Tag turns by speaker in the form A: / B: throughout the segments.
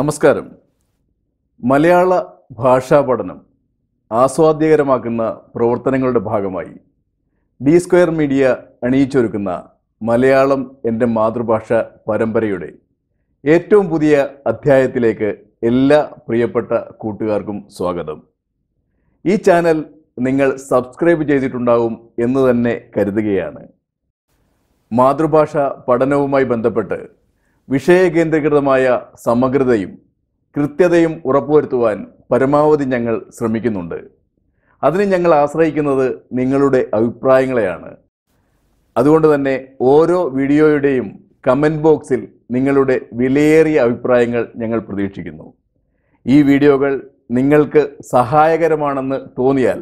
A: നമസ്കാരം മലയാള ഭാഷാ പഠനം ആസ്വാദ്യകരമാക്കുന്ന പ്രവർത്തനങ്ങളുടെ ഭാഗമായി ഡി സ്ക്വയർ മീഡിയ അണിയിച്ചൊരുക്കുന്ന മലയാളം എൻ്റെ മാതൃഭാഷ പരമ്പരയുടെ ഏറ്റവും പുതിയ അധ്യായത്തിലേക്ക് എല്ലാ പ്രിയപ്പെട്ട കൂട്ടുകാർക്കും സ്വാഗതം ഈ ചാനൽ നിങ്ങൾ സബ്സ്ക്രൈബ് ചെയ്തിട്ടുണ്ടാവും എന്ന് തന്നെ കരുതുകയാണ് മാതൃഭാഷ പഠനവുമായി ബന്ധപ്പെട്ട് വിഷയകേന്ദ്രീകൃതമായ സമഗ്രതയും കൃത്യതയും ഉറപ്പുവരുത്തുവാൻ പരമാവധി ഞങ്ങൾ ശ്രമിക്കുന്നുണ്ട് അതിന് ഞങ്ങൾ ആശ്രയിക്കുന്നത് നിങ്ങളുടെ അഭിപ്രായങ്ങളെയാണ് അതുകൊണ്ട് തന്നെ ഓരോ വീഡിയോയുടെയും കമൻറ്റ് ബോക്സിൽ നിങ്ങളുടെ വിലയേറിയ അഭിപ്രായങ്ങൾ ഞങ്ങൾ പ്രതീക്ഷിക്കുന്നു ഈ വീഡിയോകൾ നിങ്ങൾക്ക് സഹായകരമാണെന്ന് തോന്നിയാൽ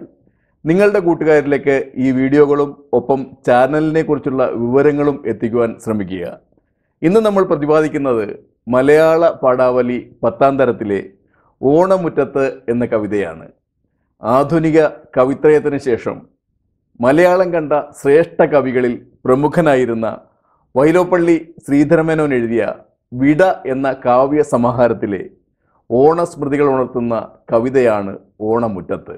A: നിങ്ങളുടെ കൂട്ടുകാരിലേക്ക് ഈ വീഡിയോകളും ഒപ്പം ചാനലിനെ കുറിച്ചുള്ള വിവരങ്ങളും എത്തിക്കുവാൻ ശ്രമിക്കുക ഇന്ന് നമ്മൾ പ്രതിപാദിക്കുന്നത് മലയാള പാടാവലി പത്താം തരത്തിലെ ഓണമുറ്റത്ത് എന്ന കവിതയാണ് ആധുനിക കവിത്രയത്തിന് ശേഷം മലയാളം കണ്ട ശ്രേഷ്ഠ കവികളിൽ പ്രമുഖനായിരുന്ന വൈലോപ്പള്ളി ശ്രീധരമേനോൻ എഴുതിയ വിട എന്ന കാവ്യ സമാഹാരത്തിലെ ഓണസ്മൃതികൾ ഉണർത്തുന്ന കവിതയാണ് ഓണമുറ്റത്ത്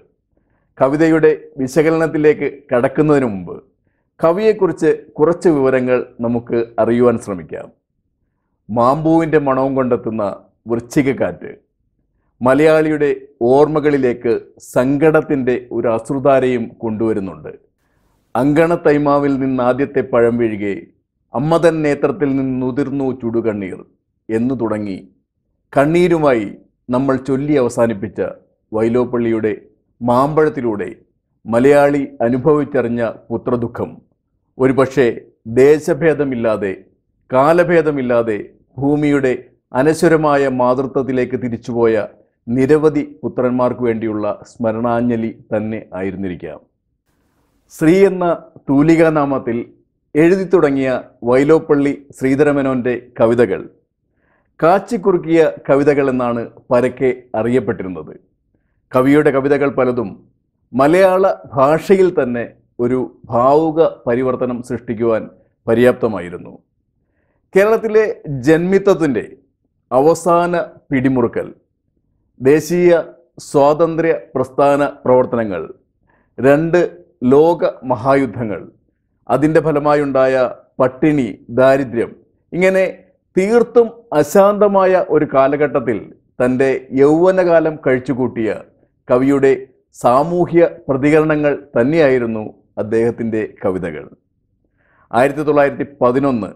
A: കവിതയുടെ വിശകലനത്തിലേക്ക് കടക്കുന്നതിന് മുമ്പ് കവിയെക്കുറിച്ച് കുറച്ച് വിവരങ്ങൾ നമുക്ക് അറിയുവാൻ ശ്രമിക്കാം മാമ്പൂവിൻ്റെ മണവും കൊണ്ടെത്തുന്ന വൃശ്ചികക്കാറ്റ് മലയാളിയുടെ ഓർമ്മകളിലേക്ക് സങ്കടത്തിൻ്റെ ഒരു അശ്രുതാരയും കൊണ്ടുവരുന്നുണ്ട് അങ്കണ തൈമാവിൽ നിന്ന് ആദ്യത്തെ പഴം വീഴുകെ അമ്മതൻ നേത്രത്തിൽ നിന്നുതിർന്നു ചുടുകണ്ണീർ എന്നു തുടങ്ങി കണ്ണീരുമായി നമ്മൾ ചൊല്ലി അവസാനിപ്പിച്ച വൈലോപ്പള്ളിയുടെ മാമ്പഴത്തിലൂടെ മലയാളി അനുഭവിച്ചറിഞ്ഞ പുത്രദുഃഖം ഒരുപക്ഷെ ദേശഭേദമില്ലാതെ കാലഭേദമില്ലാതെ ഭൂമിയുടെ അനശ്വരമായ മാതൃത്വത്തിലേക്ക് തിരിച്ചുപോയ നിരവധി പുത്രന്മാർക്ക് വേണ്ടിയുള്ള സ്മരണാഞ്ജലി തന്നെ ആയിരുന്നിരിക്കാം ശ്രീ എന്ന തൂലികാനാമത്തിൽ എഴുതി തുടങ്ങിയ വൈലോപ്പള്ളി ശ്രീധരമേനോൻ്റെ കവിതകൾ കാച്ചിക്കുറുക്കിയ കവിതകൾ എന്നാണ് പരക്കെ അറിയപ്പെട്ടിരുന്നത് കവിയുടെ കവിതകൾ പലതും മലയാള ഭാഷയിൽ തന്നെ ഒരു ഭാവുക പരിവർത്തനം സൃഷ്ടിക്കുവാൻ പര്യാപ്തമായിരുന്നു കേരളത്തിലെ ജന്മിത്വത്തിൻ്റെ അവസാന പിടിമുറുക്കൽ ദേശീയ സ്വാതന്ത്ര്യ പ്രസ്ഥാന പ്രവർത്തനങ്ങൾ രണ്ട് ലോക മഹായുദ്ധങ്ങൾ അതിൻ്റെ ഫലമായുണ്ടായ പട്ടിണി ദാരിദ്ര്യം ഇങ്ങനെ തീർത്തും അശാന്തമായ ഒരു കാലഘട്ടത്തിൽ തൻ്റെ യൗവനകാലം കഴിച്ചുകൂട്ടിയ കവിയുടെ സാമൂഹ്യ പ്രതികരണങ്ങൾ തന്നെയായിരുന്നു അദ്ദേഹത്തിൻ്റെ കവിതകൾ ആയിരത്തി തൊള്ളായിരത്തി പതിനൊന്ന്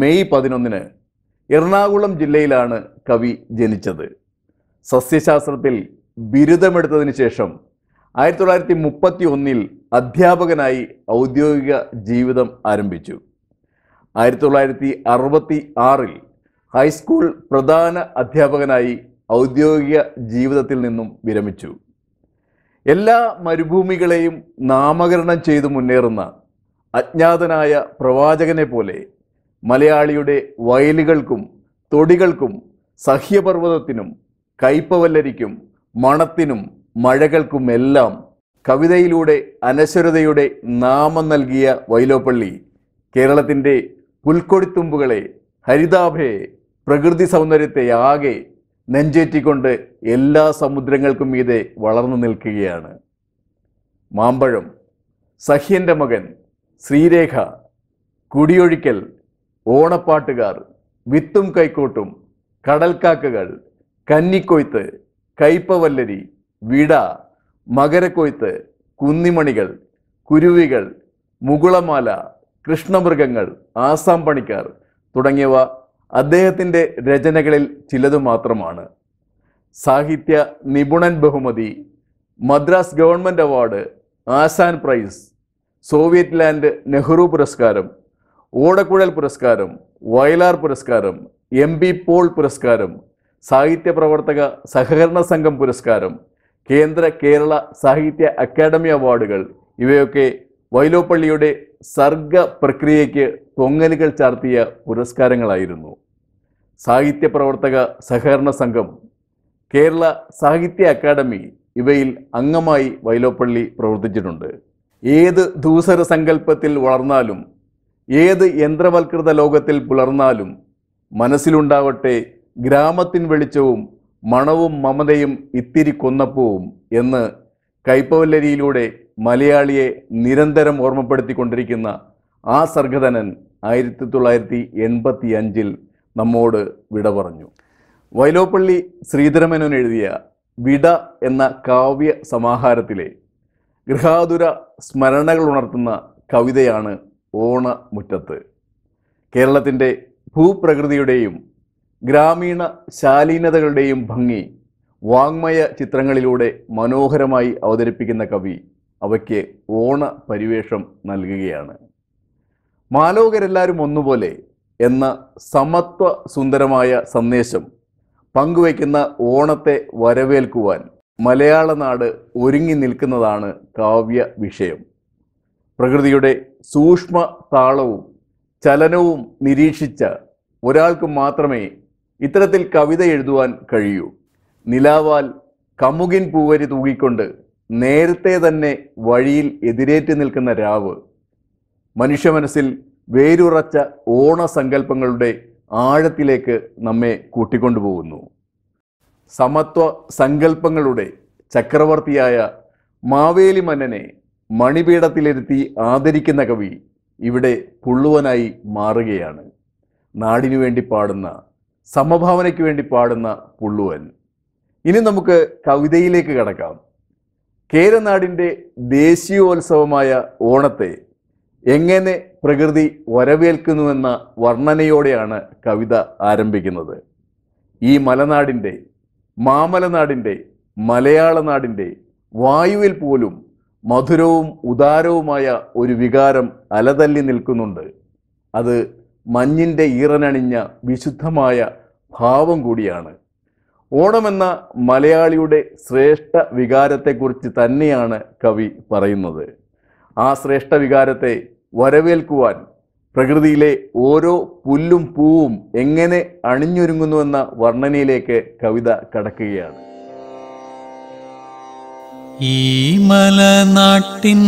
A: മെയ് പതിനൊന്നിന് എറണാകുളം ജില്ലയിലാണ് കവി ജനിച്ചത് സസ്യശാസ്ത്രത്തിൽ ബിരുദമെടുത്തതിന് ശേഷം ആയിരത്തി തൊള്ളായിരത്തി മുപ്പത്തി ഒന്നിൽ അധ്യാപകനായി ഔദ്യോഗിക ജീവിതം ആരംഭിച്ചു ആയിരത്തി തൊള്ളായിരത്തി അറുപത്തി ആറിൽ ഹൈസ്കൂൾ പ്രധാന അധ്യാപകനായി ഔദ്യോഗിക ജീവിതത്തിൽ നിന്നും വിരമിച്ചു എല്ലാ മരുഭൂമികളെയും നാമകരണം ചെയ്തു മുന്നേറുന്ന അജ്ഞാതനായ പ്രവാചകനെ പോലെ മലയാളിയുടെ വയലുകൾക്കും തൊടികൾക്കും സഹ്യപർവ്വതത്തിനും കൈപ്പവല്ലരിക്കും മണത്തിനും മഴകൾക്കുമെല്ലാം കവിതയിലൂടെ അനശ്വരതയുടെ നാമം നൽകിയ വൈലോപ്പള്ളി കേരളത്തിൻ്റെ പുൽക്കൊടിത്തുമ്പുകളെ ഹരിതാഭയെ പ്രകൃതി സൗന്ദര്യത്തെ ആകെ നെഞ്ചേറ്റിക്കൊണ്ട് എല്ലാ സമുദ്രങ്ങൾക്കും മീതെ വളർന്നു നിൽക്കുകയാണ് മാമ്പഴം സഹ്യൻ്റെ മകൻ ശ്രീരേഖ കുടിയൊഴിക്കൽ ഓണപ്പാട്ടുകാർ വിത്തും കൈക്കോട്ടും കടൽക്കാക്കകൾ കന്നിക്കൊയ്ത്ത് കൈപ്പവല്ലരി വിട മകരക്കൊയ്ത്ത് കുന്നിമണികൾ കുരുവികൾ മുകുളമാല കൃഷ്ണമൃഗങ്ങൾ ആസാം പണിക്കാർ തുടങ്ങിയവ അദ്ദേഹത്തിൻ്റെ രചനകളിൽ ചിലതു മാത്രമാണ് സാഹിത്യ നിപുണൻ ബഹുമതി Madras government award Asan prize Soviet land Nehru പുരസ്കാരം ഓടക്കുഴൽ പുരസ്കാരം വയലാർ പുരസ്കാരം എം ബി പോൾ പുരസ്കാരം സാഹിത്യ പ്രവർത്തക സഹകരണ സംഘം പുരസ്കാരം കേന്ദ്ര കേരള സാഹിത്യ അക്കാദമി അവാർഡുകൾ ഇവയൊക്കെ വൈലോപ്പള്ളിയുടെ സർഗ പ്രക്രിയയ്ക്ക് പൊങ്ങലുകൾ ചാർത്തിയ പുരസ്കാരങ്ങളായിരുന്നു സാഹിത്യ പ്രവർത്തക സഹകരണ സംഘം കേരള സാഹിത്യ അക്കാദമി ഇവയിൽ അംഗമായി വൈലോപ്പള്ളി പ്രവർത്തിച്ചിട്ടുണ്ട് ഏത് ദൂസര സങ്കല്പത്തിൽ വളർന്നാലും ഏത് യന്ത്രവൽകൃത ലോകത്തിൽ പുലർന്നാലും മനസ്സിലുണ്ടാവട്ടെ ഗ്രാമത്തിൻ വെളിച്ചവും മണവും മമതയും ഇത്തിരി കൊന്നപ്പവും എന്ന് കൈപ്പവല്ലരിയിലൂടെ മലയാളിയെ നിരന്തരം ഓർമ്മപ്പെടുത്തിക്കൊണ്ടിരിക്കുന്ന ആ സർഗധനൻ ആയിരത്തി തൊള്ളായിരത്തി എൺപത്തി അഞ്ചിൽ നമ്മോട് വിട പറഞ്ഞു വൈലോപ്പള്ളി ശ്രീധരമേനോൻ എഴുതിയ വിട എന്ന കാവ്യ സമാഹാരത്തിലെ ഗൃഹാതുര സ്മരണകൾ ഉണർത്തുന്ന കവിതയാണ് ഓണമുറ്റത്ത് കേരളത്തിൻ്റെ ഭൂപ്രകൃതിയുടെയും ഗ്രാമീണ ശാലീനതകളുടെയും ഭംഗി വാങ്മയ ചിത്രങ്ങളിലൂടെ മനോഹരമായി അവതരിപ്പിക്കുന്ന കവി അവയ്ക്ക് ഓണ പരിവേഷം നൽകുകയാണ് മാലോകരെല്ലാവരും ഒന്നുപോലെ എന്ന സമത്വ സുന്ദരമായ സന്ദേശം പങ്കുവയ്ക്കുന്ന ഓണത്തെ വരവേൽക്കുവാൻ മലയാള നാട് ഒരുങ്ങി നിൽക്കുന്നതാണ് കാവ്യ വിഷയം പ്രകൃതിയുടെ സൂക്ഷ്മ താളവും ചലനവും നിരീക്ഷിച്ച ഒരാൾക്ക് മാത്രമേ ഇത്തരത്തിൽ കവിത എഴുതുവാൻ കഴിയൂ നിലാവാൽ കമുകിൻ പൂവരി തൂകിക്കൊണ്ട് നേരത്തെ തന്നെ വഴിയിൽ എതിരേറ്റ് നിൽക്കുന്ന രാവ് മനുഷ്യ മനസ്സിൽ വേരുറച്ച ഓണസങ്കല്പങ്ങളുടെ ആഴത്തിലേക്ക് നമ്മെ കൂട്ടിക്കൊണ്ടുപോകുന്നു സമത്വ സങ്കല്പങ്ങളുടെ ചക്രവർത്തിയായ മാവേലി മന്നനെ മണിപീഠത്തിലിരുത്തി ആദരിക്കുന്ന കവി ഇവിടെ പുള്ളുവനായി മാറുകയാണ് നാടിനു വേണ്ടി പാടുന്ന സമഭാവനയ്ക്ക് വേണ്ടി പാടുന്ന പുള്ളുവൻ ഇനി നമുക്ക് കവിതയിലേക്ക് കടക്കാം കേരനാടിൻ്റെ ദേശീയോത്സവമായ ഓണത്തെ എങ്ങനെ പ്രകൃതി വരവേൽക്കുന്നുവെന്ന വർണ്ണനയോടെയാണ് കവിത ആരംഭിക്കുന്നത് ഈ മലനാടിൻ്റെ മാമലനാടിൻ്റെ മലയാളനാടിൻ്റെ വായുവിൽ പോലും മധുരവും ഉദാരവുമായ ഒരു വികാരം അലതല്ലി നിൽക്കുന്നുണ്ട് അത് മഞ്ഞിൻ്റെ ഈറനണിഞ്ഞ വിശുദ്ധമായ ഭാവം കൂടിയാണ് ഓണമെന്ന മലയാളിയുടെ ശ്രേഷ്ഠ വികാരത്തെക്കുറിച്ച് തന്നെയാണ് കവി പറയുന്നത് ആ ശ്രേഷ്ഠ വികാരത്തെ വരവേൽക്കുവാൻ പ്രകൃതിയിലെ ഓരോ പുല്ലും പൂവും എങ്ങനെ അണിഞ്ഞൊരുങ്ങുന്നുവെന്ന വർണ്ണനയിലേക്ക് കവിത കടക്കുകയാണ്
B: ഈ മലനാട്ടിൻ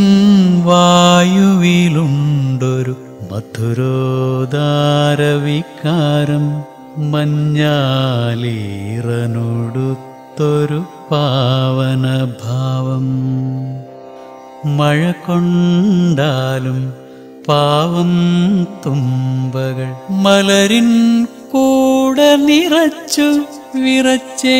B: വായുവിലുണ്ടൊരു മധുരോദാരവികാരം വികാരം മഞ്ഞാലീറനൊടുത്തൊരു പാവനഭാവം മഴ കൊണ്ടാലും പാവം തുമ്പകൾ മലരിൻ കൂടെ നിറച്ചു വിറച്ചേ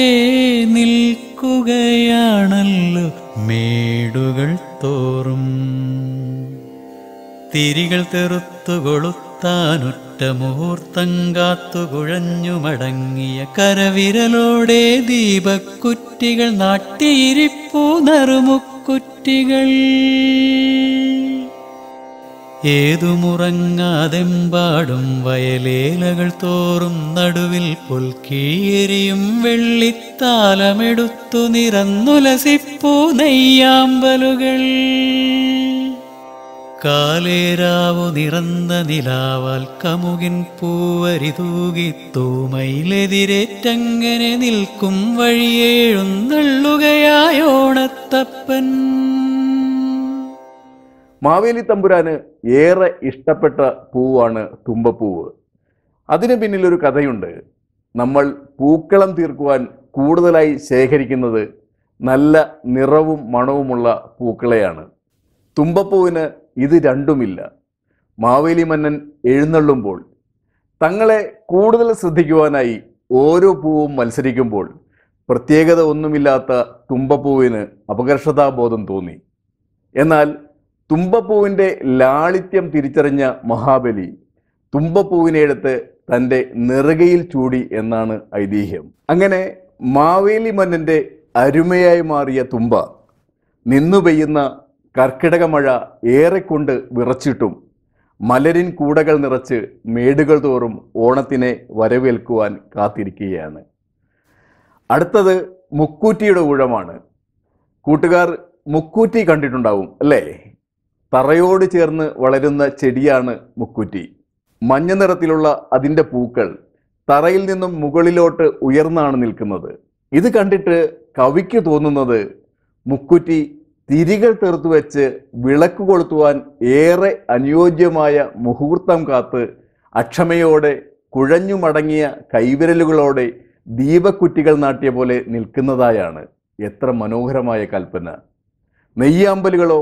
B: നിൽക്കുകയാണല്ലോ മേടുകൾ തോറും തിരികൾ തെറുത്തുകൊളുത്താനൊറ്റ ഒറ്റമുഹൂർത്തങ്കാത്തു കുഴഞ്ഞു മടങ്ങിയ കരവിരലോടെ ദീപക്കുറ്റികൾ നാട്ടിയിരിപ്പൂ നറുമുക്കുറ്റികൾ ഏതുമുറങ്ങാതെമ്പാടും വയലേലകൾ തോറും നടുവിൽ പുൽക്കീരിയും വെള്ളിത്താലമെടുത്തു നിറന്നുലസിപ്പൂ നെയ്യാമ്പലുകൾ കാലേരാവു നിറന്ന നിലാവാൽ കമുകിൻ പൂവരിതൂകി തൂമയിലെതിരേറ്റങ്ങനെ നിൽക്കും
A: വഴിയേഴുന്നള്ളുകയായോണത്തപ്പൻ മാവേലി തമ്പുരാന് ഏറെ ഇഷ്ടപ്പെട്ട പൂവാണ് തുമ്പപ്പൂവ് അതിന് പിന്നിലൊരു കഥയുണ്ട് നമ്മൾ പൂക്കളം തീർക്കുവാൻ കൂടുതലായി ശേഖരിക്കുന്നത് നല്ല നിറവും മണവുമുള്ള പൂക്കളെയാണ് തുമ്പപ്പൂവിന് ഇത് രണ്ടുമില്ല മാവേലി മന്നൻ എഴുന്നള്ളുമ്പോൾ തങ്ങളെ കൂടുതൽ ശ്രദ്ധിക്കുവാനായി ഓരോ പൂവും മത്സരിക്കുമ്പോൾ പ്രത്യേകത ഒന്നുമില്ലാത്ത തുമ്പപ്പൂവിന് അപകർഷതാബോധം തോന്നി എന്നാൽ തുമ്പപ്പൂവിൻ്റെ ലാളിത്യം തിരിച്ചറിഞ്ഞ മഹാബലി തുമ്പപ്പൂവിനെ എടുത്ത് തൻ്റെ നിറകയിൽ ചൂടി എന്നാണ് ഐതിഹ്യം അങ്ങനെ മാവേലി മന്നൻ്റെ അരുമയായി മാറിയ തുമ്പ നിന്നു പെയ്യുന്ന കർക്കിടക മഴ ഏറെക്കൊണ്ട് വിറച്ചിട്ടും മലരിൻ കൂടകൾ നിറച്ച് മേടുകൾ തോറും ഓണത്തിനെ വരവേൽക്കുവാൻ കാത്തിരിക്കുകയാണ് അടുത്തത് മുക്കൂറ്റിയുടെ ഊഴമാണ് കൂട്ടുകാർ മുക്കൂറ്റി കണ്ടിട്ടുണ്ടാവും അല്ലേ തറയോട് ചേർന്ന് വളരുന്ന ചെടിയാണ് മുക്കൂറ്റി മഞ്ഞ നിറത്തിലുള്ള അതിൻ്റെ പൂക്കൾ തറയിൽ നിന്നും മുകളിലോട്ട് ഉയർന്നാണ് നിൽക്കുന്നത് ഇത് കണ്ടിട്ട് കവിക്ക് തോന്നുന്നത് മുക്കുറ്റി തിരികൾ തീർത്തു വെച്ച് വിളക്ക് കൊളുത്തുവാൻ ഏറെ അനുയോജ്യമായ മുഹൂർത്തം കാത്ത് അക്ഷമയോടെ കുഴഞ്ഞു മടങ്ങിയ കൈവിരലുകളോടെ ദീപക്കുറ്റികൾ നാട്ടിയ പോലെ നിൽക്കുന്നതായാണ് എത്ര മനോഹരമായ കൽപ്പന നെയ്യാമ്പലുകളോ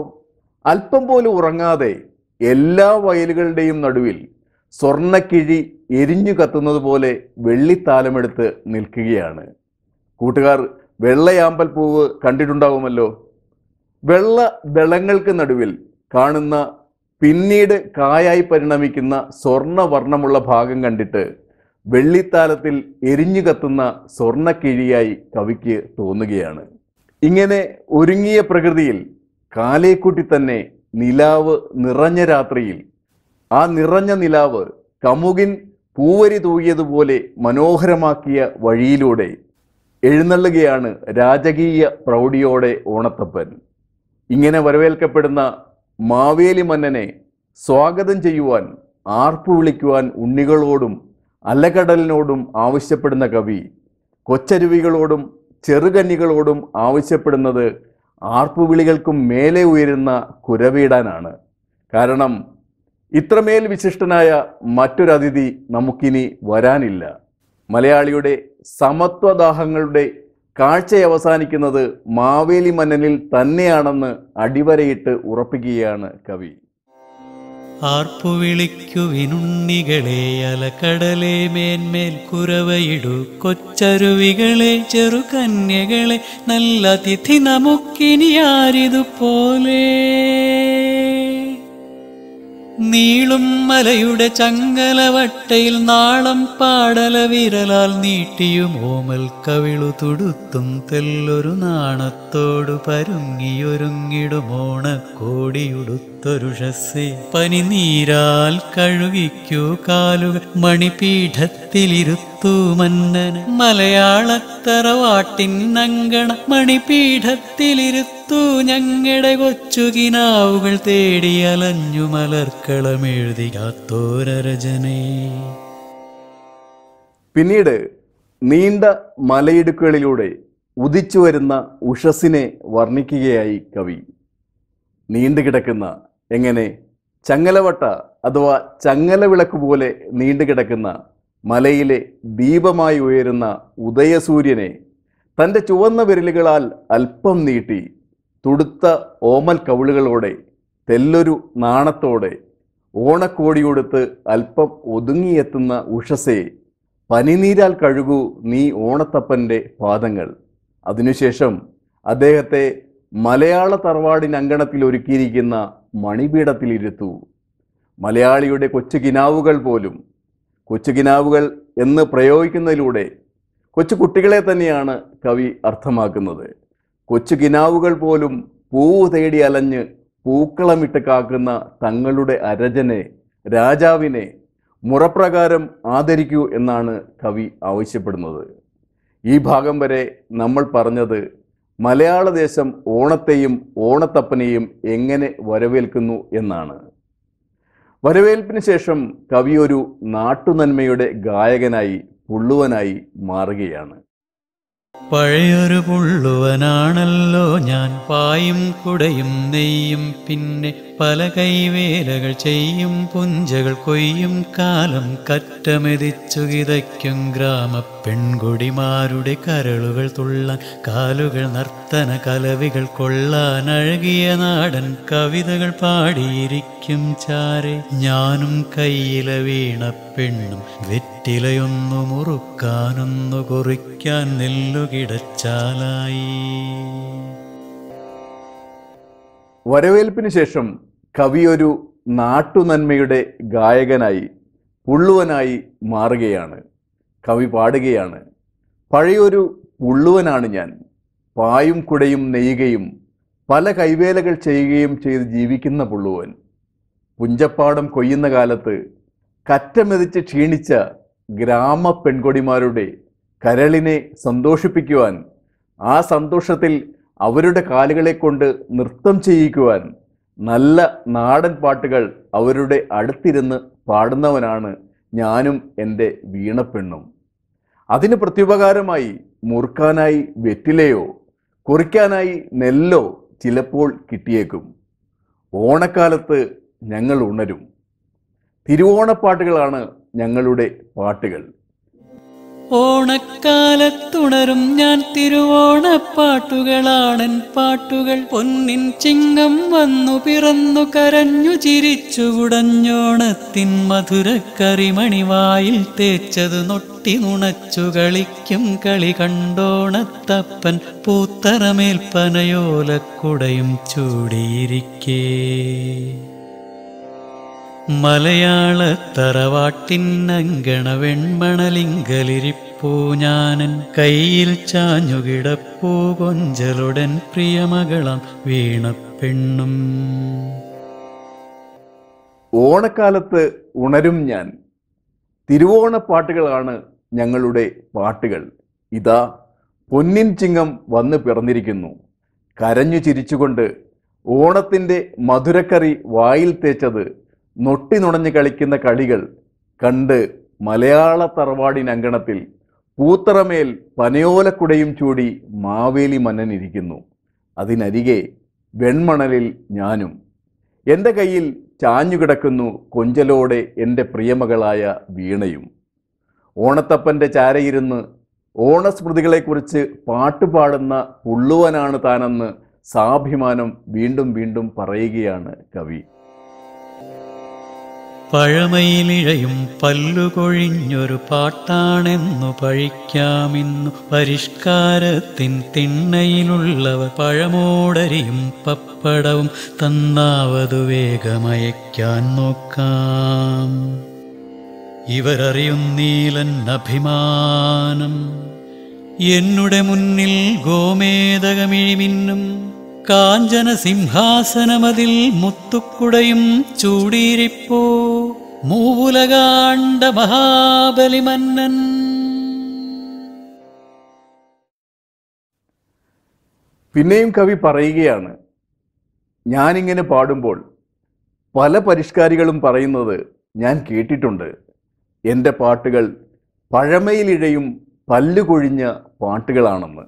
A: അല്പം പോലും ഉറങ്ങാതെ എല്ലാ വയലുകളുടെയും നടുവിൽ സ്വർണ്ണക്കിഴി എരിഞ്ഞു കത്തുന്നത് പോലെ വെള്ളിത്താലമെടുത്ത് നിൽക്കുകയാണ് കൂട്ടുകാർ വെള്ളയാമ്പൽ പൂവ് കണ്ടിട്ടുണ്ടാവുമല്ലോ വെള്ള ദളങ്ങൾക്ക് നടുവിൽ കാണുന്ന പിന്നീട് കായായി പരിണമിക്കുന്ന സ്വർണ്ണവർണ്ണമുള്ള ഭാഗം കണ്ടിട്ട് വെള്ളിത്താലത്തിൽ എരിഞ്ഞു കത്തുന്ന സ്വർണക്കിഴിയായി കവിക്ക് തോന്നുകയാണ് ഇങ്ങനെ ഒരുങ്ങിയ പ്രകൃതിയിൽ കാലേക്കുട്ടി തന്നെ നിലാവ് നിറഞ്ഞ രാത്രിയിൽ ആ നിറഞ്ഞ നിലാവ് കമുകിൻ പൂവരി തൂകിയതുപോലെ മനോഹരമാക്കിയ വഴിയിലൂടെ എഴുന്നള്ളുകയാണ് രാജകീയ പ്രൗഢിയോടെ ഓണത്തപ്പൻ ഇങ്ങനെ വരവേൽക്കപ്പെടുന്ന മാവേലി മന്നനെ സ്വാഗതം ചെയ്യുവാൻ ആർപ്പു വിളിക്കുവാൻ ഉണ്ണികളോടും അലകടലിനോടും ആവശ്യപ്പെടുന്ന കവി കൊച്ചരുവികളോടും ചെറുകന്നികളോടും ആവശ്യപ്പെടുന്നത് ആർപ്പുവിളികൾക്കും മേലെ ഉയരുന്ന കുരവീടാനാണ് കാരണം ഇത്രമേൽ വിശിഷ്ടനായ മറ്റൊരതിഥി നമുക്കിനി വരാനില്ല മലയാളിയുടെ സമത്വദാഹങ്ങളുടെ കാഴ്ച അവസാനിക്കുന്നത് മാവേലി മന്നനിൽ തന്നെയാണെന്ന് അടിവരയിട്ട് ഉറപ്പിക്കുകയാണ് കവി
B: ആർപ്പുവിളിക്കുവിനുണ്ണികളെ അലക്കടലെ മേന്മേൽ കുരവയിടു കൊച്ചരുവികളെ ചെറുകന്യകളെ നല്ല തിഥി നമുക്കിനിയാരിതുപോലെ നീളും മലയുടെ ചങ്ങലവട്ടയിൽ നാളം പാടല വിരലാൽ നീട്ടിയും ഓമൽ കവിളു തുടുത്തും തെല്ലൊരു നാണത്തോടു പരുങ്ങിയൊരുങ്ങിടും ഓണക്കോടിയുടുത്തു ത്വരുഷസ് പനിനീരാൽ കഴുകിക്കൂ കാലുകൾ മണിപീഠത്തിലിരുത്തു മന്നന മലയാളത്തറവാട്ടിൻ നങ്കണ മണിപീഠത്തിലിരുത്തു ഞങ്ങളുടെ കൊച്ചുകിനാവുകൾ തേടി അലഞ്ഞു മലർക്കളമെഴുതിയാത്തോരരചനേ
A: പിന്നീട് നീണ്ട മലയിടുക്കുകളിലൂടെ ഉദിച്ചു വരുന്ന ഉഷസിനെ വർണ്ണിക്കുകയായി കവി നീണ്ടുകിടക്കുന്ന എങ്ങനെ ചങ്ങലവട്ട അഥവാ ചങ്ങല വിളക്ക് പോലെ നീണ്ടുകിടക്കുന്ന മലയിലെ ദീപമായി ഉയരുന്ന ഉദയസൂര്യനെ തൻ്റെ ചുവന്ന വിരലുകളാൽ അല്പം നീട്ടി തുടുത്ത ഓമൽ കവിളുകളോടെ തെല്ലൊരു നാണത്തോടെ ഓണക്കോടിയൊടുത്ത് അല്പം ഒതുങ്ങിയെത്തുന്ന ഉഷസേ പനിനീരാൽ കഴുകൂ നീ ഓണത്തപ്പൻ്റെ പാദങ്ങൾ അതിനുശേഷം അദ്ദേഹത്തെ മലയാള തറവാടിനങ്കണത്തിൽ ഒരുക്കിയിരിക്കുന്ന മണിപീഠത്തിലിരുത്തു മലയാളിയുടെ കൊച്ചു കിനാവുകൾ പോലും കൊച്ചു കിനാവുകൾ എന്ന് പ്രയോഗിക്കുന്നതിലൂടെ കൊച്ചു കുട്ടികളെ തന്നെയാണ് കവി അർത്ഥമാക്കുന്നത് കൊച്ചു കിനാവുകൾ പോലും പൂവ് തേടി അലഞ്ഞ് പൂക്കളമിട്ട് കാക്കുന്ന തങ്ങളുടെ അരജനെ രാജാവിനെ മുറപ്രകാരം ആദരിക്കൂ എന്നാണ് കവി ആവശ്യപ്പെടുന്നത് ഈ ഭാഗം വരെ നമ്മൾ പറഞ്ഞത് മലയാള ദേശം ഓണത്തെയും ഓണത്തപ്പനെയും എങ്ങനെ വരവേൽക്കുന്നു എന്നാണ് വരവേൽപ്പിന് ശേഷം കവി ഒരു നാട്ടുനന്മയുടെ ഗായകനായി പുള്ളുവനായി മാറുകയാണ്
B: പഴയൊരു പുള്ളുവനാണല്ലോ ഞാൻ പായും കുടയും നെയ്യും പിന്നെ പല കൈവേലകൾ ചെയ്യും പുഞ്ചകൾ കൊയ്യും കാലം കറ്റമെതിച്ചു കിതയ്ക്കും ഗ്രാമ പെൺകൊടിമാരുടെ കരളുകൾ തുള്ളാൻ കാലുകൾ നർത്തന കലവികൾ കൊള്ളാൻ അഴകിയ നാടൻ കവിതകൾ പാടിയിരിക്കും ചാരെ ഞാനും കയ്യില വീണ പെണ്ണും വെറ്റിലയൊന്നു മുറുക്കാനൊന്നു കുറിക്കാൻ നെല്ലുകിടച്ചാലായി
A: വരവേൽപ്പിന് ശേഷം കവിയൊരു നാട്ടുനന്മയുടെ ഗായകനായി പുള്ളുവനായി മാറുകയാണ് കവി പാടുകയാണ് പഴയൊരു പുള്ളുവനാണ് ഞാൻ പായും കുടയും നെയ്യുകയും പല കൈവേലകൾ ചെയ്യുകയും ചെയ്ത് ജീവിക്കുന്ന പുള്ളുവൻ പുഞ്ചപ്പാടം കൊയ്യുന്ന കാലത്ത് കറ്റമെതിച്ച് ക്ഷീണിച്ച ഗ്രാമ പെൺകൊടിമാരുടെ കരളിനെ സന്തോഷിപ്പിക്കുവാൻ ആ സന്തോഷത്തിൽ അവരുടെ കാലുകളെ കൊണ്ട് നൃത്തം ചെയ്യിക്കുവാൻ നല്ല നാടൻ പാട്ടുകൾ അവരുടെ അടുത്തിരുന്ന് പാടുന്നവനാണ് ഞാനും എൻ്റെ വീണപ്പെണ്ണും അതിന് പ്രത്യുപകാരമായി മുറുക്കാനായി വെറ്റിലയോ കുറിക്കാനായി നെല്ലോ ചിലപ്പോൾ കിട്ടിയേക്കും ഓണക്കാലത്ത് ഞങ്ങൾ ഉണരും തിരുവോണപ്പാട്ടുകളാണ് ഞങ്ങളുടെ പാട്ടുകൾ
B: ഓണക്കാലത്തുണരും ഞാൻ തിരുവോണപ്പാട്ടുകളാണൻ പാട്ടുകൾ പൊന്നിൻ ചിങ്ങം വന്നു പിറന്നു കരഞ്ഞു ചിരിച്ചു കുടഞ്ഞോണത്തിൻ മധുരക്കരിമണിവായിൽ തേച്ചത് നൊട്ടി നുണച്ചു കളിക്കും കളി കണ്ടോണത്തപ്പൻ പൂത്തറമേൽപ്പനയോലക്കുടയും ചൂടിയിരിക്കേ മലയാള അങ്കണ വെൺമണലിങ്കലിരിപ്പൂ ഞാനൻ കയ്യിൽ ചാഞ്ഞുകിടപ്പൂ കൊഞ്ചലുടൻ
A: പ്രിയമകളാം വീണപ്പെണ്ണും ഓണക്കാലത്ത് ഉണരും ഞാൻ തിരുവോണപ്പാട്ടുകളാണ് ഞങ്ങളുടെ പാട്ടുകൾ ഇതാ പൊന്നിൻ ചിങ്ങം വന്നു പിറന്നിരിക്കുന്നു കരഞ്ഞു ചിരിച്ചുകൊണ്ട് ഓണത്തിൻ്റെ മധുരക്കറി വായിൽ തേച്ചത് നൊട്ടി നുണഞ്ഞ് കളിക്കുന്ന കളികൾ കണ്ട് മലയാള തറവാടിനങ്കണത്തിൽ പൂത്തറമേൽ പനയോലക്കുടയും ചൂടി മാവേലി മന്നനിരിക്കുന്നു അതിനരികെ വെൺമണലിൽ ഞാനും എൻ്റെ കയ്യിൽ ചാഞ്ഞുകിടക്കുന്നു കൊഞ്ചലോടെ എൻ്റെ പ്രിയമകളായ വീണയും ഓണത്തപ്പൻ്റെ ചാരയിരുന്ന് ഓണസ്മൃതികളെക്കുറിച്ച് പാട്ടുപാടുന്ന പുള്ളുവനാണ് താനെന്ന് സാഭിമാനം വീണ്ടും വീണ്ടും പറയുകയാണ് കവി
B: പഴമയിലിഴയും പല്ലുകൊഴിഞ്ഞൊരു പാട്ടാണെന്നു പഴിക്കാമിന്നു പരിഷ്കാരത്തിൻ തിണ്ണയിലുള്ളവ പഴമോടരിയും പപ്പടവും തന്നാവതു വേഗമയക്കാൻ നോക്കാം ഇവരറിയുന്നീലൻ അഭിമാനം എന്നുടെ മുന്നിൽ ഗോമേതകമിഴിമിന്നും കാഞ്ചന സിംഹാസനമതിൽ മുത്തുക്കുടയും ചൂടിയിരിപ്പോ മൂവുലകാണ്ട മഹാബലിമന്നൻ
A: പിന്നെയും കവി പറയുകയാണ് ഞാനിങ്ങനെ പാടുമ്പോൾ പല പരിഷ്കാരികളും പറയുന്നത് ഞാൻ കേട്ടിട്ടുണ്ട് എൻ്റെ പാട്ടുകൾ പഴമയിലിഴയും പല്ലുകൊഴിഞ്ഞ പാട്ടുകളാണെന്ന്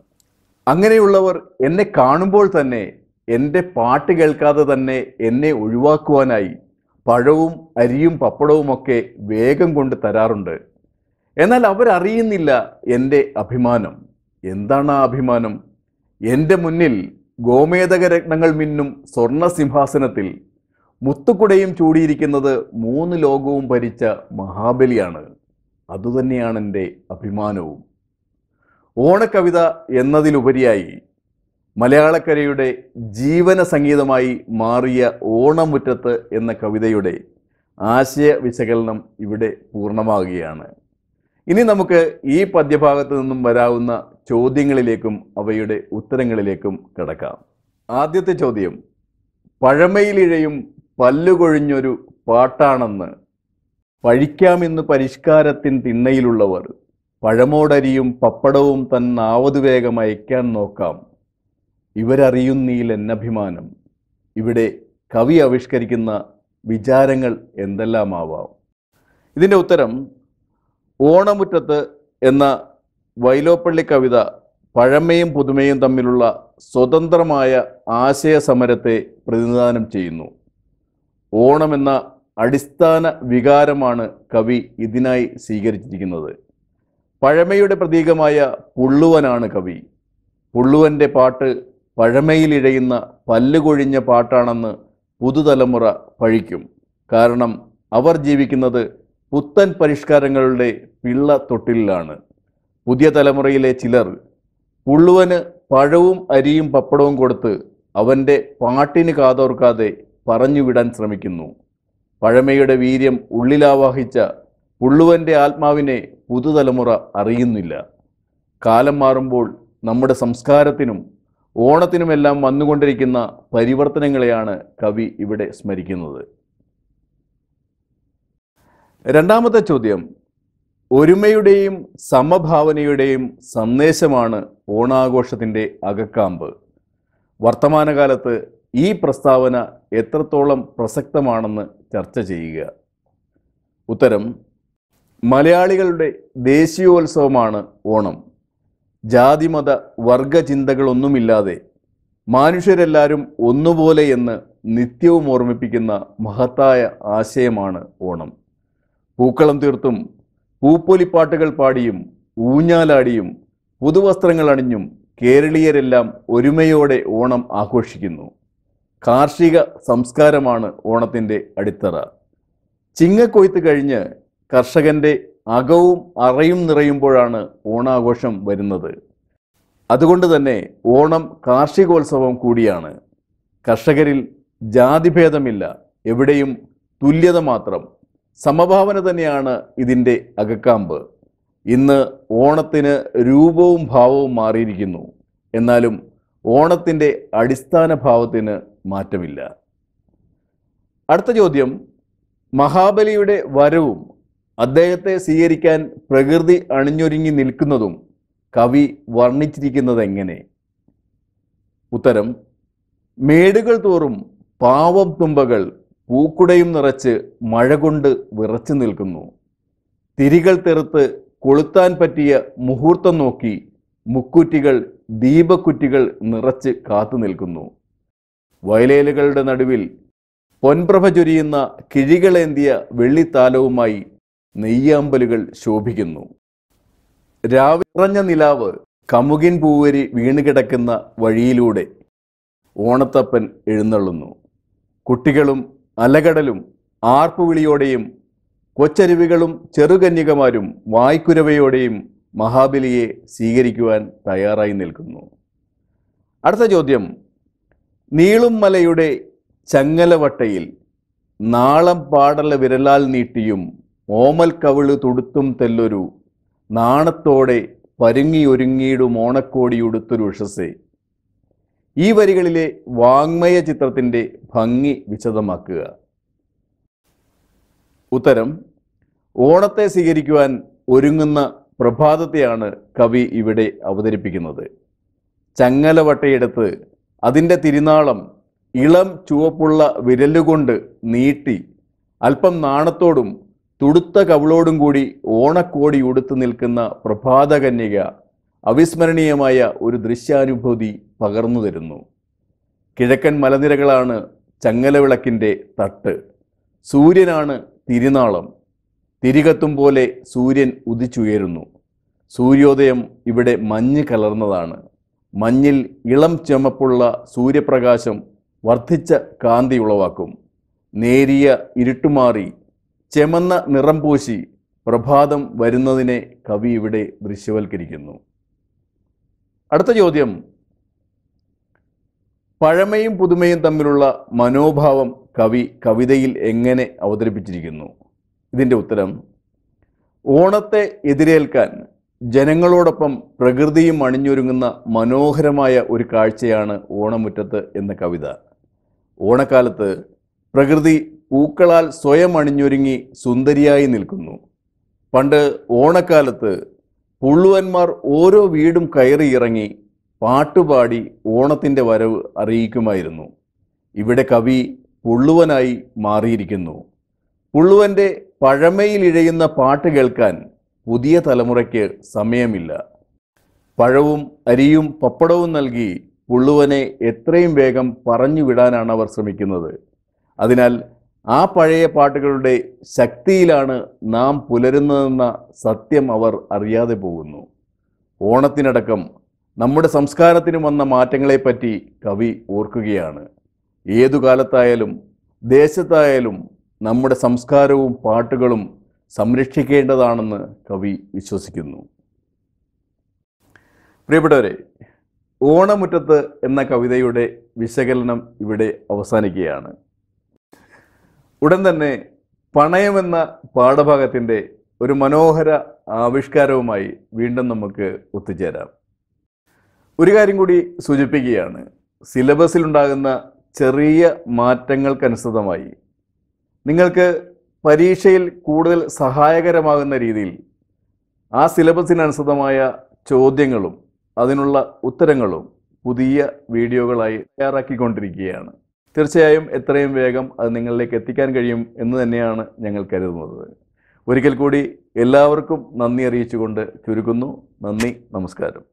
A: അങ്ങനെയുള്ളവർ എന്നെ കാണുമ്പോൾ തന്നെ എൻ്റെ പാട്ട് കേൾക്കാതെ തന്നെ എന്നെ ഒഴിവാക്കുവാനായി പഴവും അരിയും ഒക്കെ വേഗം കൊണ്ട് തരാറുണ്ട് എന്നാൽ അവരറിയുന്നില്ല എൻ്റെ അഭിമാനം എന്താണ് ആ അഭിമാനം എൻ്റെ മുന്നിൽ ഗോമേതകരത്നങ്ങൾ മിന്നും സ്വർണസിംഹാസനത്തിൽ സിംഹാസനത്തിൽ മുത്തുക്കുടയും ചൂടിയിരിക്കുന്നത് മൂന്ന് ലോകവും ഭരിച്ച മഹാബലിയാണ് അതുതന്നെയാണ് എൻ്റെ അഭിമാനവും ഓണക്കവിത എന്നതിലുപരിയായി മലയാളക്കരയുടെ ജീവന സംഗീതമായി മാറിയ ഓണമുറ്റത്ത് എന്ന കവിതയുടെ ആശയ വിശകലനം ഇവിടെ പൂർണ്ണമാകുകയാണ് ഇനി നമുക്ക് ഈ പദ്യഭാഗത്ത് നിന്നും വരാവുന്ന ചോദ്യങ്ങളിലേക്കും അവയുടെ ഉത്തരങ്ങളിലേക്കും കിടക്കാം ആദ്യത്തെ ചോദ്യം പഴമയിലിഴയും പല്ലുകൊഴിഞ്ഞൊരു പാട്ടാണെന്ന് പഴിക്കാമെന്ന് പരിഷ്കാരത്തിൻ തിണ്ണയിലുള്ളവർ പഴമോടരിയും പപ്പടവും തന്നാവതു വേഗം അയക്കാൻ നോക്കാം ഇവരറിയുന്നീൽ എന്നഭിമാനം ഇവിടെ കവി ആവിഷ്കരിക്കുന്ന വിചാരങ്ങൾ എന്തെല്ലാമാവാം ഇതിൻ്റെ ഉത്തരം ഓണമുറ്റത്ത് എന്ന വൈലോപ്പള്ളി കവിത പഴമയും പുതുമയും തമ്മിലുള്ള സ്വതന്ത്രമായ ആശയ സമരത്തെ പ്രതിനിധാനം ചെയ്യുന്നു ഓണമെന്ന അടിസ്ഥാന വികാരമാണ് കവി ഇതിനായി സ്വീകരിച്ചിരിക്കുന്നത് പഴമയുടെ പ്രതീകമായ പുള്ളുവനാണ് കവി പുള്ളുവൻ്റെ പാട്ട് പഴമയിലിഴയുന്ന പല്ലുകൊഴിഞ്ഞ പാട്ടാണെന്ന് പുതുതലമുറ പഴിക്കും കാരണം അവർ ജീവിക്കുന്നത് പുത്തൻ പരിഷ്കാരങ്ങളുടെ പിള്ള തൊട്ടിലാണ് പുതിയ തലമുറയിലെ ചിലർ പുള്ളുവന് പഴവും അരിയും പപ്പടവും കൊടുത്ത് അവൻ്റെ പാട്ടിന് കാതോർക്കാതെ പറഞ്ഞുവിടാൻ ശ്രമിക്കുന്നു പഴമയുടെ വീര്യം ഉള്ളിലാവാഹിച്ച പുള്ളുവൻ്റെ ആത്മാവിനെ പുതുതലമുറ അറിയുന്നില്ല കാലം മാറുമ്പോൾ നമ്മുടെ സംസ്കാരത്തിനും ഓണത്തിനുമെല്ലാം വന്നുകൊണ്ടിരിക്കുന്ന പരിവർത്തനങ്ങളെയാണ് കവി ഇവിടെ സ്മരിക്കുന്നത് രണ്ടാമത്തെ ചോദ്യം ഒരുമയുടെയും സമഭാവനയുടെയും സന്ദേശമാണ് ഓണാഘോഷത്തിൻ്റെ അകക്കാമ്പ് വർത്തമാനകാലത്ത് ഈ പ്രസ്താവന എത്രത്തോളം പ്രസക്തമാണെന്ന് ചർച്ച ചെയ്യുക ഉത്തരം മലയാളികളുടെ ദേശീയോത്സവമാണ് ഓണം ജാതിമത വർഗചിന്തകളൊന്നുമില്ലാതെ മനുഷ്യരെല്ലാവരും ഒന്നുപോലെ എന്ന് നിത്യവും ഓർമ്മിപ്പിക്കുന്ന മഹത്തായ ആശയമാണ് ഓണം പൂക്കളം തീർത്തും പൂപ്പൊലിപ്പാട്ടുകൾ പാടിയും ഊഞ്ഞാലാടിയും പുതുവസ്ത്രങ്ങൾ അണിഞ്ഞും കേരളീയരെല്ലാം ഒരുമയോടെ ഓണം ആഘോഷിക്കുന്നു കാർഷിക സംസ്കാരമാണ് ഓണത്തിൻ്റെ അടിത്തറ ചിങ്ങക്കൊയ്ത്ത് കഴിഞ്ഞ് കർഷകൻ്റെ അകവും അറയും നിറയുമ്പോഴാണ് ഓണാഘോഷം വരുന്നത് അതുകൊണ്ട് തന്നെ ഓണം കാർഷികോത്സവം കൂടിയാണ് കർഷകരിൽ ജാതിഭേദമില്ല എവിടെയും തുല്യത മാത്രം സമഭാവന തന്നെയാണ് ഇതിൻ്റെ അകക്കാമ്പ് ഇന്ന് ഓണത്തിന് രൂപവും ഭാവവും മാറിയിരിക്കുന്നു എന്നാലും ഓണത്തിൻ്റെ അടിസ്ഥാന ഭാവത്തിന് മാറ്റമില്ല അടുത്ത ചോദ്യം മഹാബലിയുടെ വരവും അദ്ദേഹത്തെ സ്വീകരിക്കാൻ പ്രകൃതി അണിഞ്ഞൊരുങ്ങി നിൽക്കുന്നതും കവി വർണ്ണിച്ചിരിക്കുന്നത് എങ്ങനെ ഉത്തരം മേടുകൾ തോറും പാവം തുമ്പകൾ പൂക്കുടയും നിറച്ച് മഴ കൊണ്ട് വിറച്ചു നിൽക്കുന്നു തിരികൾ തെറുത്ത് കൊളുത്താൻ പറ്റിയ മുഹൂർത്തം നോക്കി മുക്കുറ്റികൾ ദീപക്കുറ്റികൾ നിറച്ച് കാത്തു നിൽക്കുന്നു വയലേലുകളുടെ നടുവിൽ പൊൻപ്രഭ ചൊരിയുന്ന കിഴികളേന്തിയ വെള്ളിത്താലവുമായി നെയ്യാമ്പലുകൾ ശോഭിക്കുന്നു രാവിറഞ്ഞ നിലാവ് കമുകിൻ പൂവരി വീണുകിടക്കുന്ന വഴിയിലൂടെ ഓണത്തപ്പൻ എഴുന്നള്ളുന്നു കുട്ടികളും അലകടലും ആർപ്പുവിളിയോടെയും കൊച്ചരുവികളും ചെറുകന്യകമാരും വായ്ക്കുരവയോടെയും മഹാബലിയെ സ്വീകരിക്കുവാൻ തയ്യാറായി നിൽക്കുന്നു അടുത്ത ചോദ്യം നീളും മലയുടെ ചങ്ങലവട്ടയിൽ നാളം പാടല വിരലാൽ നീട്ടിയും ഓമൽ കവിള് തുടുത്തും തെല്ലൊരു നാണത്തോടെ പരുങ്ങിയൊരുങ്ങിയിടും ഓണക്കോടിയുടുത്തൊരു ഉഷസേ ഈ വരികളിലെ വാങ്മയ ചിത്രത്തിൻ്റെ ഭംഗി വിശദമാക്കുക ഉത്തരം ഓണത്തെ സ്വീകരിക്കുവാൻ ഒരുങ്ങുന്ന പ്രഭാതത്തെയാണ് കവി ഇവിടെ അവതരിപ്പിക്കുന്നത് ചങ്ങലവട്ടയെടുത്ത് അതിൻ്റെ തിരുനാളം ഇളം ചുവപ്പുള്ള വിരലുകൊണ്ട് നീട്ടി അല്പം നാണത്തോടും തുടുത്ത കവിളോടും കൂടി ഓണക്കോടി ഉടുത്തു നിൽക്കുന്ന പ്രഭാതകന്യക അവിസ്മരണീയമായ ഒരു ദൃശ്യാനുഭൂതി പകർന്നു തരുന്നു കിഴക്കൻ മലനിരകളാണ് ചങ്ങലവിളക്കിൻ്റെ തട്ട് സൂര്യനാണ് തിരുനാളം തിരികത്തും പോലെ സൂര്യൻ ഉദിച്ചുയരുന്നു സൂര്യോദയം ഇവിടെ മഞ്ഞ് കലർന്നതാണ് മഞ്ഞിൽ ഇളം ചുമപ്പുള്ള സൂര്യപ്രകാശം വർദ്ധിച്ച കാന്തി ഉളവാക്കും നേരിയ ഇരുട്ടുമാറി ചെമന്ന നിറം പൂശി പ്രഭാതം വരുന്നതിനെ കവി ഇവിടെ ദൃശ്യവൽക്കരിക്കുന്നു അടുത്ത ചോദ്യം പഴമയും പുതുമയും തമ്മിലുള്ള മനോഭാവം കവി കവിതയിൽ എങ്ങനെ അവതരിപ്പിച്ചിരിക്കുന്നു ഇതിൻ്റെ ഉത്തരം ഓണത്തെ എതിരേൽക്കാൻ ജനങ്ങളോടൊപ്പം പ്രകൃതിയും അണിഞ്ഞൊരുങ്ങുന്ന മനോഹരമായ ഒരു കാഴ്ചയാണ് ഓണമുറ്റത്ത് എന്ന കവിത ഓണക്കാലത്ത് പ്രകൃതി പൂക്കളാൽ സ്വയം അണിഞ്ഞൊരുങ്ങി സുന്ദരിയായി നിൽക്കുന്നു പണ്ട് ഓണക്കാലത്ത് പുള്ളുവന്മാർ ഓരോ വീടും കയറി ഇറങ്ങി പാട്ടുപാടി ഓണത്തിൻ്റെ വരവ് അറിയിക്കുമായിരുന്നു ഇവിടെ കവി പുള്ളുവനായി മാറിയിരിക്കുന്നു പുള്ളുവൻ്റെ പഴമയിലിഴയുന്ന പാട്ട് കേൾക്കാൻ പുതിയ തലമുറയ്ക്ക് സമയമില്ല പഴവും അരിയും പപ്പടവും നൽകി പുള്ളുവനെ എത്രയും വേഗം പറഞ്ഞു വിടാനാണ് അവർ ശ്രമിക്കുന്നത് അതിനാൽ ആ പഴയ പാട്ടുകളുടെ ശക്തിയിലാണ് നാം പുലരുന്നതെന്ന സത്യം അവർ അറിയാതെ പോകുന്നു ഓണത്തിനടക്കം നമ്മുടെ സംസ്കാരത്തിന് വന്ന മാറ്റങ്ങളെപ്പറ്റി കവി ഓർക്കുകയാണ് ഏതു കാലത്തായാലും ദേശത്തായാലും നമ്മുടെ സംസ്കാരവും പാട്ടുകളും സംരക്ഷിക്കേണ്ടതാണെന്ന് കവി വിശ്വസിക്കുന്നു പ്രിയപ്പെട്ടവരെ ഓണമുറ്റത്ത് എന്ന കവിതയുടെ വിശകലനം ഇവിടെ അവസാനിക്കുകയാണ് ഉടൻ തന്നെ പണയമെന്ന പാഠഭാഗത്തിൻ്റെ ഒരു മനോഹര ആവിഷ്കാരവുമായി വീണ്ടും നമുക്ക് ഒത്തുചേരാം ഒരു കാര്യം കൂടി സൂചിപ്പിക്കുകയാണ് സിലബസിലുണ്ടാകുന്ന ചെറിയ മാറ്റങ്ങൾക്കനുസൃതമായി നിങ്ങൾക്ക് പരീക്ഷയിൽ കൂടുതൽ സഹായകരമാകുന്ന രീതിയിൽ ആ സിലബസിനനുസൃതമായ ചോദ്യങ്ങളും അതിനുള്ള ഉത്തരങ്ങളും പുതിയ വീഡിയോകളായി തയ്യാറാക്കിക്കൊണ്ടിരിക്കുകയാണ് തീർച്ചയായും എത്രയും വേഗം അത് നിങ്ങളിലേക്ക് എത്തിക്കാൻ കഴിയും എന്ന് തന്നെയാണ് ഞങ്ങൾ കരുതുന്നത് ഒരിക്കൽ കൂടി എല്ലാവർക്കും നന്ദി അറിയിച്ചുകൊണ്ട് ചുരുക്കുന്നു നന്ദി നമസ്കാരം